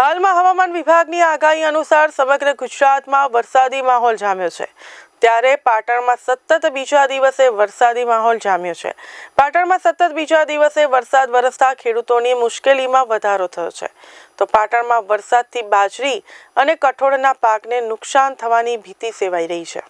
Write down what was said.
હાલમાં હવામાન વિભાગની આગાહી અનુસાર સમગ્ર ગુજરાતમાં વરસાદી માહોલ જામ્યો છે ત્યારે પાટણમાં સતત બીજા દિવસે વરસાદી માહોલ જામ્યો છે પાટણમાં સતત બીજા દિવસે વરસાદ વરસતા ખેડૂતોની મુશ્કેલીમાં વધારો થયો છે તો પાટણમાં વરસાદથી બાજરી અને કઠોળના પાકને નુકસાન થવાની ભીતિ સેવાઈ રહી છે